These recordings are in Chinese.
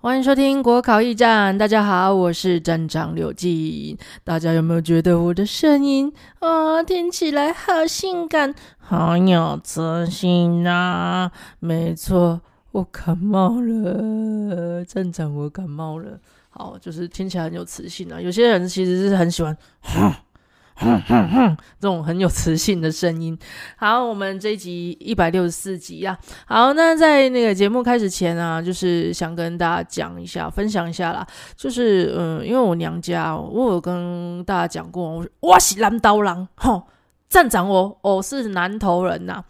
欢迎收听国考驿站，大家好，我是站长刘静。大家有没有觉得我的声音啊，听起来好性感，好有磁性啊？没错，我感冒了，站长我感冒了，好，就是听起来很有磁性啊。有些人其实是很喜欢。哼哼哼，这种很有磁性的声音。好，我们这一集一百六十四集啊。好，那在那个节目开始前啊，就是想跟大家讲一下，分享一下啦。就是，嗯，因为我娘家，我有跟大家讲过，我是我是南刀郎，吼，站长我我是南头人呐。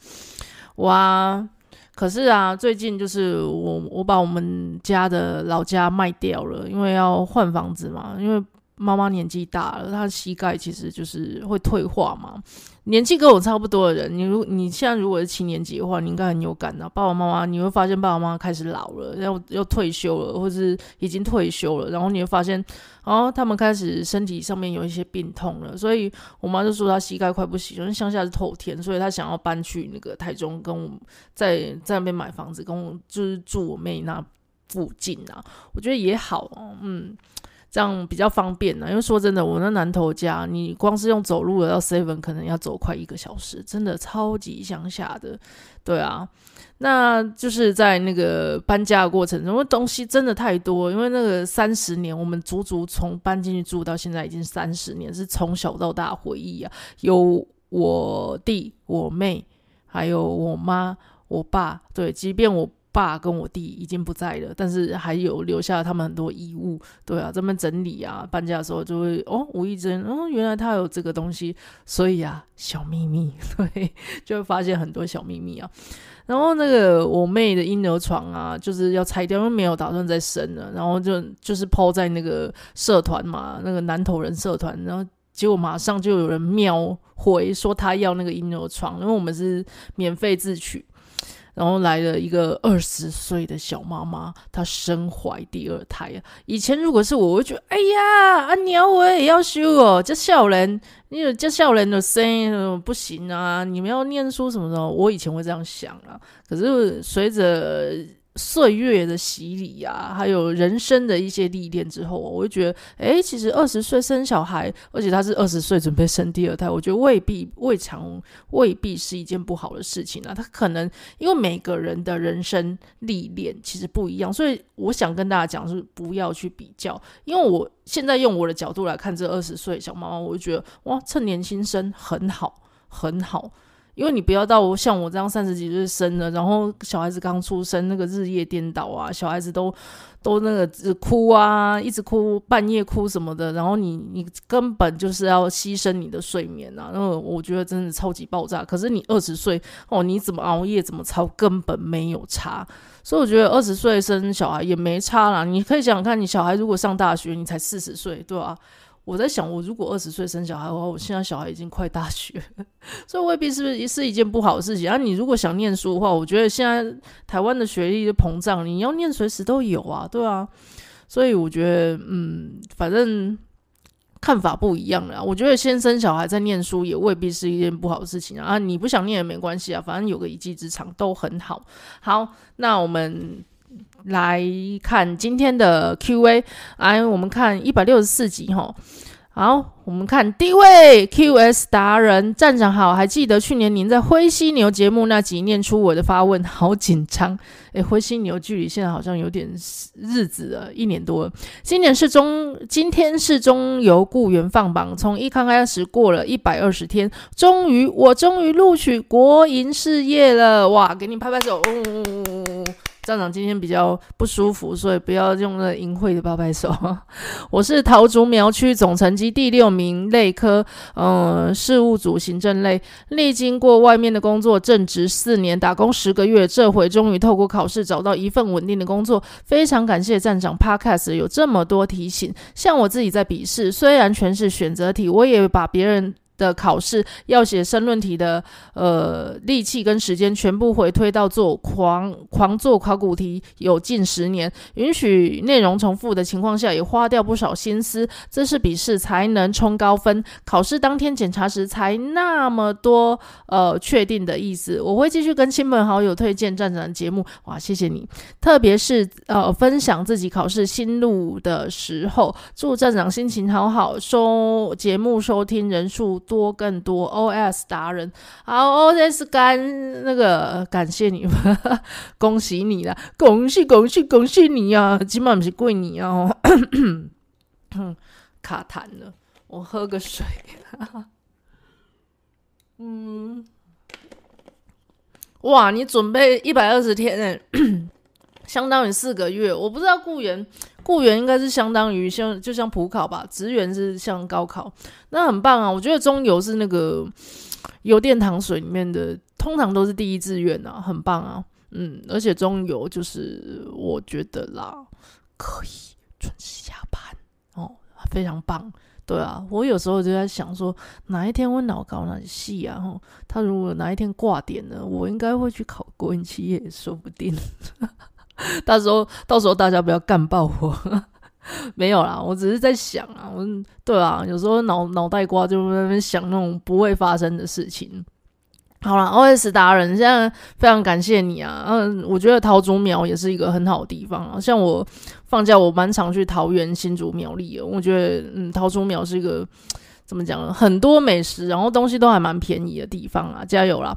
哇，可是啊，最近就是我我把我们家的老家卖掉了，因为要换房子嘛，因为。妈妈年纪大了，她膝盖其实就是会退化嘛。年纪跟我差不多的人，你如你现在如果是青年级的话，你应该很有感的。爸爸妈妈，你会发现爸爸妈妈开始老了，然后又退休了，或是已经退休了，然后你会发现，哦，他们开始身体上面有一些病痛了。所以我妈就说她膝盖快不行，因为乡下是透天，所以她想要搬去那个台中，跟我在在那边买房子，跟我就是住我妹那附近啊。我觉得也好，嗯。这样比较方便呢，因为说真的，我那南头家，你光是用走路的到 seven，可能要走快一个小时，真的超级乡下的，对啊，那就是在那个搬家的过程中，东西真的太多，因为那个三十年，我们足足从搬进去住到现在已经三十年，是从小到大回忆啊，有我弟、我妹，还有我妈、我爸，对，即便我。爸跟我弟已经不在了，但是还有留下他们很多衣物。对啊，这边整理啊，搬家的时候就会哦，无意间哦，原来他有这个东西，所以啊，小秘密 对，就会发现很多小秘密啊。然后那个我妹的婴儿床啊，就是要拆掉，因为没有打算再生了，然后就就是抛在那个社团嘛，那个南投人社团，然后结果马上就有人秒回说他要那个婴儿床，因为我们是免费自取。然后来了一个二十岁的小妈妈，她身怀第二胎呀。以前如果是我，我会觉得，哎呀，阿娘我也要修哦。这笑人，你有这笑人的声音不行啊，你们要念书什么的，我以前会这样想啊。可是随着，岁月的洗礼啊，还有人生的一些历练之后，我就觉得，哎，其实二十岁生小孩，而且她是二十岁准备生第二胎，我觉得未必、未尝、未必是一件不好的事情啊。她可能因为每个人的人生历练其实不一样，所以我想跟大家讲是不要去比较，因为我现在用我的角度来看这二十岁小妈妈，我就觉得哇，趁年轻生很好，很好。因为你不要到我像我这样三十几岁生的，然后小孩子刚出生那个日夜颠倒啊，小孩子都都那个哭啊，一直哭，半夜哭什么的，然后你你根本就是要牺牲你的睡眠啊，那我觉得真的超级爆炸。可是你二十岁哦，你怎么熬夜怎么操根本没有差，所以我觉得二十岁生小孩也没差啦。你可以想想看你小孩如果上大学，你才四十岁，对吧？我在想，我如果二十岁生小孩的话，我现在小孩已经快大学，所以未必是不是是一件不好的事情。啊，你如果想念书的话，我觉得现在台湾的学历的膨胀，你要念随时都有啊，对啊。所以我觉得，嗯，反正看法不一样啦。我觉得先生小孩再念书也未必是一件不好的事情啊。啊，你不想念也没关系啊，反正有个一技之长都很好。好，那我们。来看今天的 Q&A，来我们看一百六十四集哈。好，我们看第一位 QS 达人站长好，还记得去年您在灰犀牛节目那集念出我的发问，好紧张。哎，灰犀牛距离现在好像有点日子了，一年多了。今年是中，今天是中游雇员放榜，从一刚开始过了一百二十天，终于我终于录取国营事业了，哇，给你拍拍手。站长今天比较不舒服，所以不要用那淫秽的八拍手。我是桃竹苗区总成绩第六名，类科，嗯，事务组行政类，历经过外面的工作，正职四年，打工十个月，这回终于透过考试找到一份稳定的工作，非常感谢站长。Podcast 有这么多提醒，像我自己在笔试，虽然全是选择题，我也把别人。的考试要写申论题的，呃，力气跟时间全部回推到做狂狂做考古题，有近十年，允许内容重复的情况下，也花掉不少心思。这是笔试才能冲高分，考试当天检查时才那么多，呃，确定的意思。我会继续跟亲朋好友推荐站长节目，哇，谢谢你！特别是呃，分享自己考试心路的时候，祝站长心情好好，收节目收听人数。多更多 OS 达人，好 OS 干那个，感谢你们，恭喜你了，恭喜恭喜恭喜你啊！今晚不是贵你啊，卡痰了，我喝个水。嗯，哇，你准备一百二十天呢？相当于四个月，我不知道雇员雇员应该是相当于像就像普考吧，职员是像高考，那很棒啊！我觉得中油是那个油电糖水里面的，通常都是第一志愿啊，很棒啊！嗯，而且中油就是我觉得啦，可以准时下班哦，非常棒。对啊，我有时候就在想说，哪一天我脑高呢系啊？哈，他如果哪一天挂点呢，我应该会去考国营企业，说不定。到时候，到时候大家不要干爆我。没有啦，我只是在想啊，我对啊，有时候脑脑袋瓜就在那边想那种不会发生的事情。好了，OS 达人，现在非常感谢你啊。嗯，我觉得桃竹苗也是一个很好的地方啊。像我放假，我蛮常去桃园新竹苗栗。我觉得，嗯，桃竹苗是一个怎么讲呢？很多美食，然后东西都还蛮便宜的地方啊。加油啦！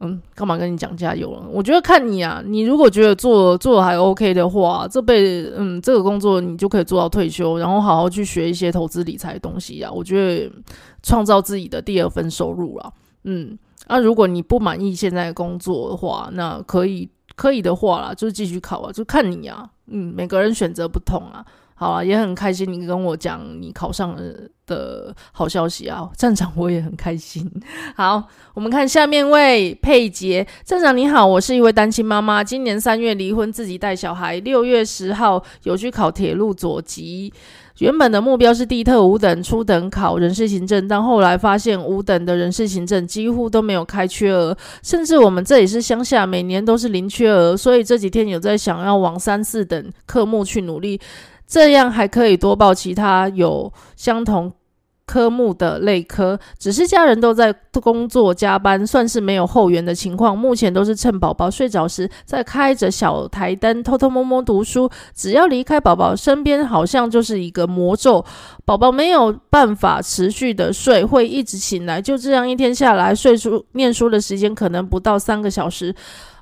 嗯，干嘛跟你讲加油了？我觉得看你啊，你如果觉得做做还 OK 的话，这辈子嗯，这个工作你就可以做到退休，然后好好去学一些投资理财东西啊。我觉得创造自己的第二份收入啊，嗯，那如果你不满意现在工作的话，那可以可以的话啦，就继续考啊，就看你啊。嗯，每个人选择不同啊。好啊，也很开心你跟我讲你考上了。的好消息啊！站长我也很开心。好，我们看下面位佩杰站长你好，我是一位单亲妈妈，今年三月离婚，自己带小孩。六月十号有去考铁路左级，原本的目标是地特五等初等考人事行政，但后来发现五等的人事行政几乎都没有开缺额，甚至我们这里是乡下，每年都是零缺额，所以这几天有在想要往三四等科目去努力，这样还可以多报其他有相同。科目的类科，只是家人都在工作加班，算是没有后援的情况。目前都是趁宝宝睡着时，在开着小台灯偷偷摸摸读书。只要离开宝宝身边，好像就是一个魔咒，宝宝没有办法持续的睡，会一直醒来。就这样一天下来，睡书念书的时间可能不到三个小时。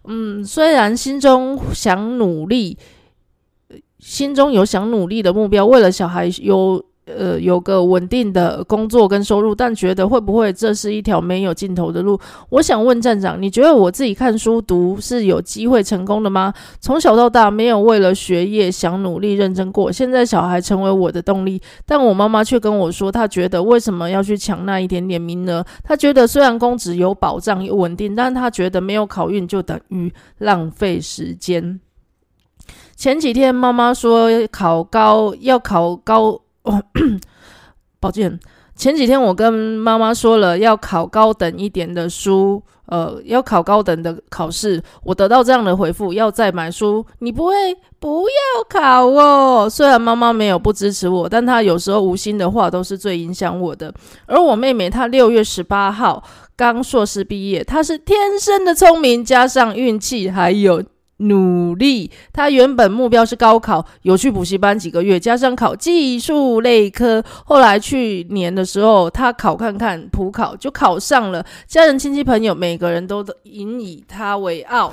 嗯，虽然心中想努力，心中有想努力的目标，为了小孩有。呃，有个稳定的工作跟收入，但觉得会不会这是一条没有尽头的路？我想问站长，你觉得我自己看书读是有机会成功的吗？从小到大没有为了学业想努力认真过，现在小孩成为我的动力，但我妈妈却跟我说，她觉得为什么要去抢那一点点名额？她觉得虽然工资有保障稳定，但她觉得没有考运就等于浪费时间。前几天妈妈说考高要考高。抱歉，前几天我跟妈妈说了要考高等一点的书，呃，要考高等的考试，我得到这样的回复：要再买书，你不会不要考哦。虽然妈妈没有不支持我，但她有时候无心的话都是最影响我的。而我妹妹她六月十八号刚硕士毕业，她是天生的聪明，加上运气，还有。努力，他原本目标是高考，有去补习班几个月，加上考技术类科，后来去年的时候他考看看普考就考上了，家人、亲戚、朋友每个人都引以他为傲。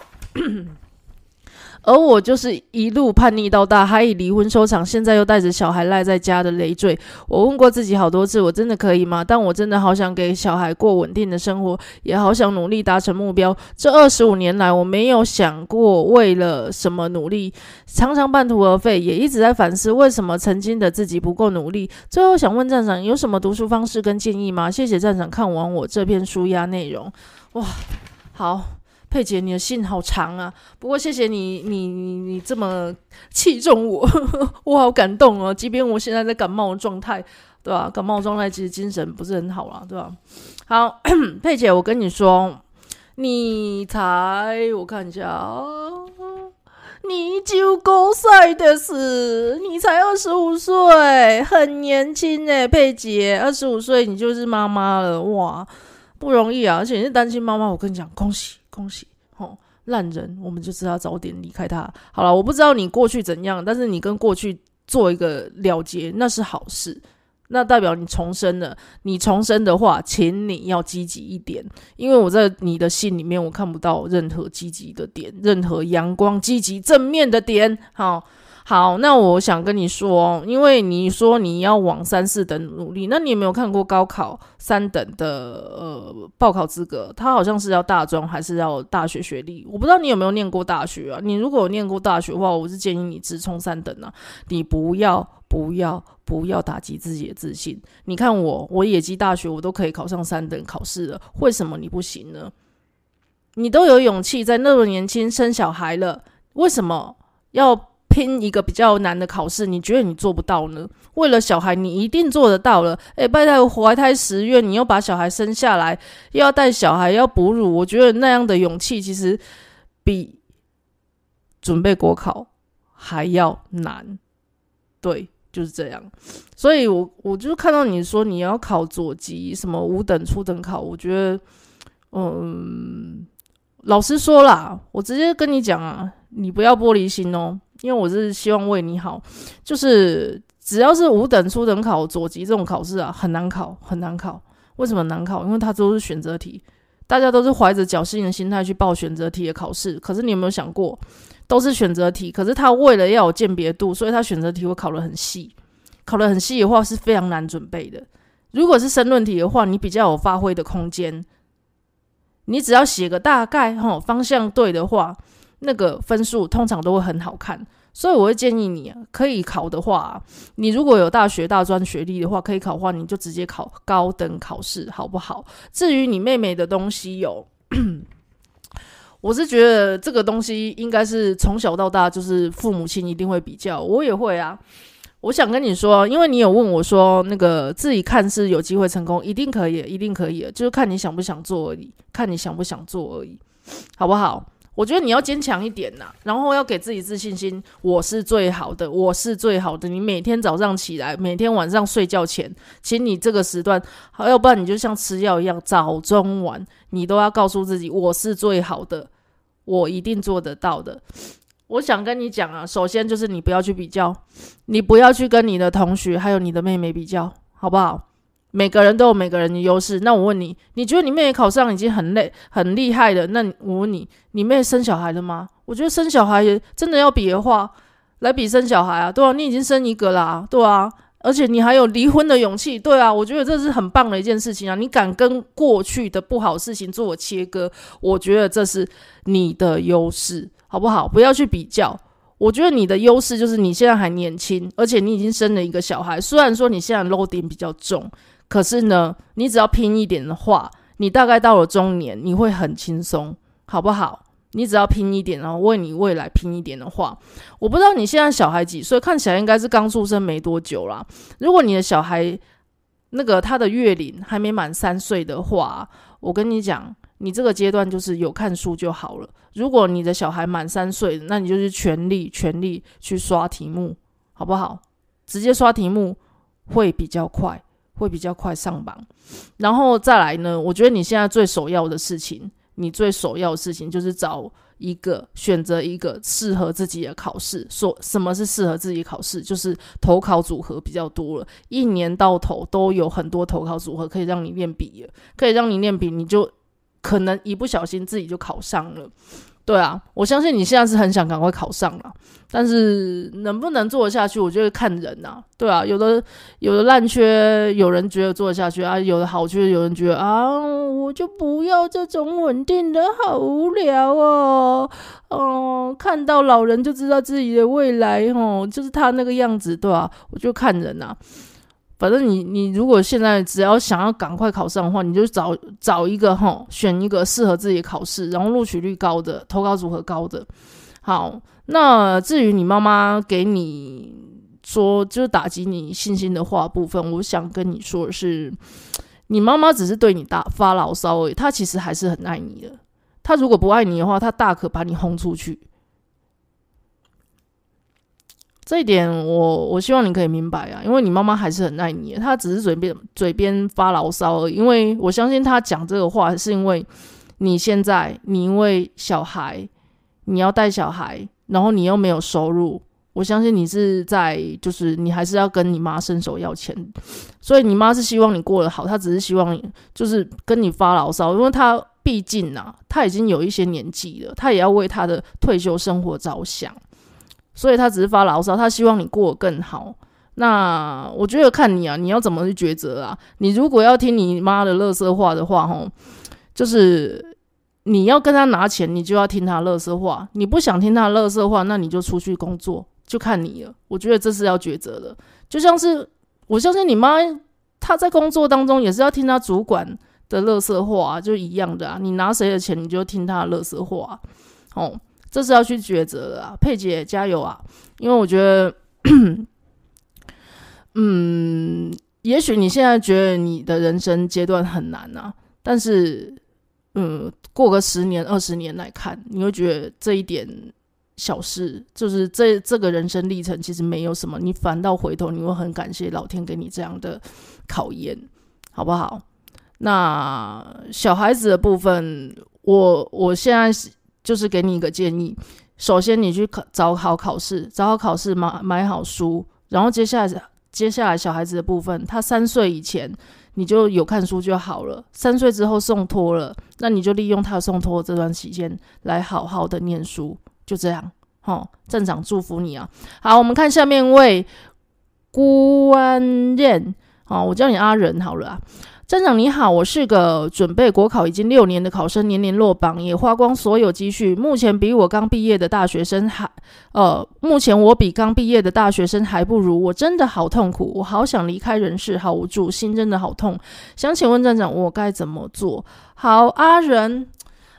而我就是一路叛逆到大，还以离婚收场，现在又带着小孩赖在家的累赘。我问过自己好多次，我真的可以吗？但我真的好想给小孩过稳定的生活，也好想努力达成目标。这二十五年来，我没有想过为了什么努力，常常半途而废，也一直在反思为什么曾经的自己不够努力。最后想问站长，有什么读书方式跟建议吗？谢谢站长看完我这篇书压内容，哇，好。佩姐，你的信好长啊！不过谢谢你，你你你这么器重我，我好感动哦。即便我现在在感冒的状态，对吧？感冒状态其实精神不是很好了，对吧？好，佩姐，我跟你说，你才我看一下啊，你就九岁的死，你才二十五岁，很年轻哎，佩姐，二十五岁你就是妈妈了哇，不容易啊！而且你是单亲妈妈，我跟你讲，恭喜。恭喜，吼烂人，我们就知道早点离开他好了。我不知道你过去怎样，但是你跟过去做一个了结，那是好事。那代表你重生了。你重生的话，请你要积极一点，因为我在你的信里面，我看不到任何积极的点，任何阳光、积极、正面的点，好。好，那我想跟你说，因为你说你要往三四等努力，那你有没有看过高考三等的呃报考资格？他好像是要大专，还是要大学学历？我不知道你有没有念过大学啊？你如果念过大学的话，我是建议你直冲三等啊！你不要不要不要打击自己的自信。你看我，我野鸡大学我都可以考上三等考试了，为什么你不行呢？你都有勇气在那么年轻生小孩了，为什么要？拼一个比较难的考试，你觉得你做不到呢？为了小孩，你一定做得到了。哎，拜胎怀胎十月，你又把小孩生下来，又要带小孩，要哺乳，我觉得那样的勇气其实比准备国考还要难。对，就是这样。所以，我我就看到你说你要考左级什么五等初等考，我觉得，嗯，老实说啦，我直接跟你讲啊，你不要玻璃心哦。因为我是希望为你好，就是只要是五等、初等考、左级这种考试啊，很难考，很难考。为什么难考？因为它都是选择题，大家都是怀着侥幸的心态去报选择题的考试。可是你有没有想过，都是选择题？可是他为了要有鉴别度，所以他选择题会考的很细，考的很细的话是非常难准备的。如果是申论题的话，你比较有发挥的空间，你只要写个大概，哦、方向对的话。那个分数通常都会很好看，所以我会建议你可以考的话，你如果有大学大专学历的话，可以考的话，你就直接考高等考试，好不好？至于你妹妹的东西有，我是觉得这个东西应该是从小到大就是父母亲一定会比较，我也会啊。我想跟你说，因为你有问我说那个自己看是有机会成功，一定可以，一定可以，就是看你想不想做而已，看你想不想做而已，好不好？我觉得你要坚强一点呐，然后要给自己自信心，我是最好的，我是最好的。你每天早上起来，每天晚上睡觉前，请你这个时段，好，要不然你就像吃药一样，早中晚你都要告诉自己，我是最好的，我一定做得到的。我想跟你讲啊，首先就是你不要去比较，你不要去跟你的同学还有你的妹妹比较，好不好？每个人都有每个人的优势。那我问你，你觉得你妹考上已经很累、很厉害了？那我问你，你妹生小孩了吗？我觉得生小孩也真的要比的话，来比生小孩啊，对啊，你已经生一个啦，对啊，而且你还有离婚的勇气，对啊，我觉得这是很棒的一件事情啊！你敢跟过去的不好事情做切割，我觉得这是你的优势，好不好？不要去比较，我觉得你的优势就是你现在还年轻，而且你已经生了一个小孩。虽然说你现在漏点比较重。可是呢，你只要拼一点的话，你大概到了中年，你会很轻松，好不好？你只要拼一点，然后为你未来拼一点的话，我不知道你现在小孩几岁，看起来应该是刚出生没多久啦。如果你的小孩那个他的月龄还没满三岁的话，我跟你讲，你这个阶段就是有看书就好了。如果你的小孩满三岁，那你就是全力全力去刷题目，好不好？直接刷题目会比较快。会比较快上榜，然后再来呢？我觉得你现在最首要的事情，你最首要的事情就是找一个，选择一个适合自己的考试。说什么是适合自己考试，就是投考组合比较多了，一年到头都有很多投考组合可以让你练笔可以让你练笔，你就可能一不小心自己就考上了。对啊，我相信你现在是很想赶快考上了，但是能不能做得下去，我觉得看人呐。对啊，有的有的烂缺，有人觉得做得下去啊；有的好缺，有人觉得啊，我就不要这种稳定的，好无聊哦。嗯，看到老人就知道自己的未来哦，就是他那个样子，对吧？我就看人呐。反正你你如果现在只要想要赶快考上的话，你就找找一个哈，选一个适合自己的考试，然后录取率高的，投高组合高的。好，那至于你妈妈给你说就是打击你信心的话部分，我想跟你说的是，你妈妈只是对你大发牢骚而已，她其实还是很爱你的。她如果不爱你的话，她大可把你轰出去。这一点，我我希望你可以明白啊，因为你妈妈还是很爱你，她只是嘴边嘴边发牢骚。因为我相信她讲这个话，是因为你现在，你因为小孩，你要带小孩，然后你又没有收入，我相信你是在，就是你还是要跟你妈伸手要钱，所以你妈是希望你过得好，她只是希望就是跟你发牢骚，因为她毕竟呐，她已经有一些年纪了，她也要为她的退休生活着想。所以他只是发牢骚，他希望你过更好。那我觉得看你啊，你要怎么去抉择啊？你如果要听你妈的乐色话的话，吼，就是你要跟他拿钱，你就要听他乐色话。你不想听他乐色话，那你就出去工作，就看你了。我觉得这是要抉择的。就像是我相信你妈，她在工作当中也是要听她主管的乐色话，就一样的啊。你拿谁的钱，你就听他乐色话，哦。这是要去抉择的啊，佩姐加油啊！因为我觉得，嗯，也许你现在觉得你的人生阶段很难啊，但是，嗯，过个十年二十年来看，你会觉得这一点小事，就是这这个人生历程其实没有什么，你反倒回头你会很感谢老天给你这样的考验，好不好？那小孩子的部分，我我现在就是给你一个建议，首先你去找好考试，找好考试买买好书，然后接下来接下来小孩子的部分，他三岁以前你就有看书就好了，三岁之后送托了，那你就利用他送托这段期间来好好的念书，就这样。哈，站长祝福你啊！好，我们看下面位孤安仁啊，我叫你阿仁好了啊。站长你好，我是个准备国考已经六年的考生，年年落榜，也花光所有积蓄。目前比我刚毕业的大学生还……呃，目前我比刚毕业的大学生还不如，我真的好痛苦，我好想离开人世，好无助，心真的好痛。想请问站长，我该怎么做？好，阿仁，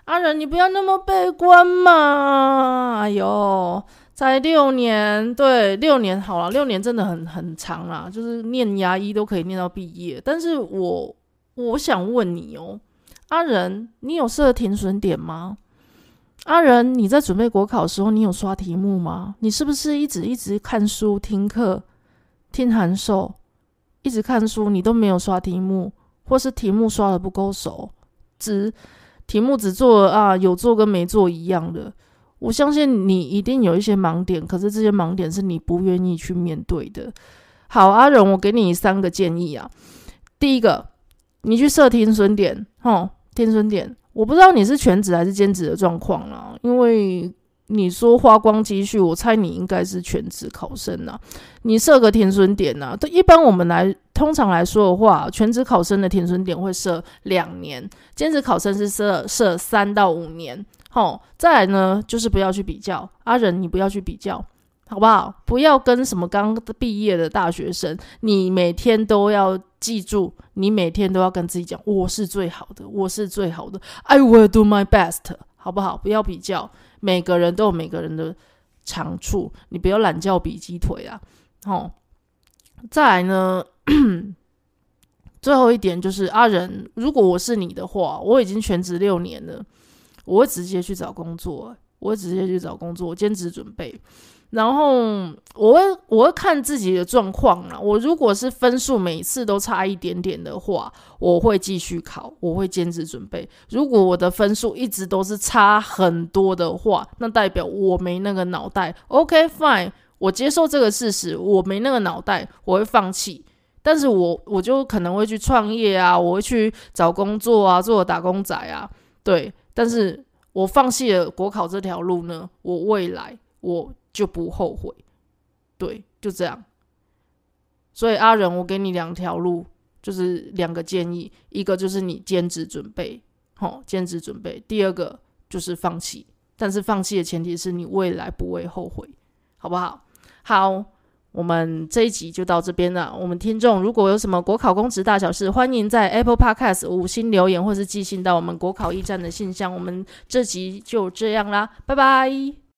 阿仁，你不要那么悲观嘛。哎呦，在六年，对六年好了，六年真的很很长啦，就是念牙医都可以念到毕业，但是我。我想问你哦，阿仁，你有设停损点吗？阿仁，你在准备国考的时候，你有刷题目吗？你是不是一直一直看书、听课、听函授，一直看书，你都没有刷题目，或是题目刷的不够熟，只题目只做啊，有做跟没做一样的？我相信你一定有一些盲点，可是这些盲点是你不愿意去面对的。好，阿仁，我给你三个建议啊，第一个。你去设停损点，哦，停损点，我不知道你是全职还是兼职的状况了，因为你说花光积蓄，我猜你应该是全职考生呢。你设个停损点呢？一般我们来通常来说的话，全职考生的停损点会设两年，兼职考生是设设三到五年，好，再来呢，就是不要去比较，阿仁，你不要去比较。好不好？不要跟什么刚毕业的大学生。你每天都要记住，你每天都要跟自己讲：“我是最好的，我是最好的。” I will do my best，好不好？不要比较，每个人都有每个人的长处。你不要懒叫比鸡腿啊！哦。再来呢。最后一点就是，阿仁，如果我是你的话，我已经全职六年了，我会直接去找工作，我会直接去找工作兼职准备。然后我会我会看自己的状况啦。我如果是分数每次都差一点点的话，我会继续考，我会坚持准备。如果我的分数一直都是差很多的话，那代表我没那个脑袋。OK fine，我接受这个事实，我没那个脑袋，我会放弃。但是我我就可能会去创业啊，我会去找工作啊，做打工仔啊，对。但是我放弃了国考这条路呢，我未来我。就不后悔，对，就这样。所以阿仁，我给你两条路，就是两个建议，一个就是你兼职准备，吼，兼职准备；第二个就是放弃。但是放弃的前提是你未来不会后悔，好不好？好，我们这一集就到这边了。我们听众如果有什么国考公职大小事，欢迎在 Apple Podcast 五星留言，或是寄信到我们国考驿站的信箱。我们这集就这样啦，拜拜。